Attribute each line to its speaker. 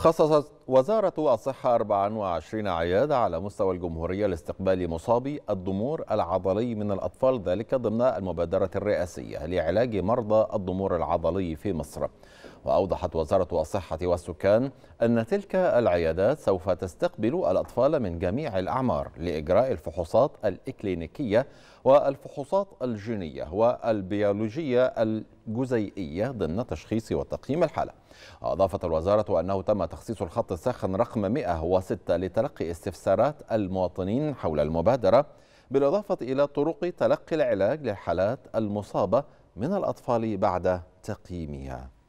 Speaker 1: خصصت وزارة الصحة 24 عيادة على مستوى الجمهورية لاستقبال مصابي الضمور العضلي من الأطفال ذلك ضمن المبادرة الرئاسية لعلاج مرضى الضمور العضلي في مصر وأوضحت وزارة الصحة والسكان أن تلك العيادات سوف تستقبل الأطفال من جميع الأعمار لإجراء الفحوصات الإكلينيكية والفحوصات الجينية والبيولوجية جزيئية ضمن تشخيص وتقييم الحالة أضافت الوزارة أنه تم تخصيص الخط الساخن رقم 106 لتلقي استفسارات المواطنين حول المبادرة بالإضافة إلى طرق تلقي العلاج للحالات المصابة من الأطفال بعد تقييمها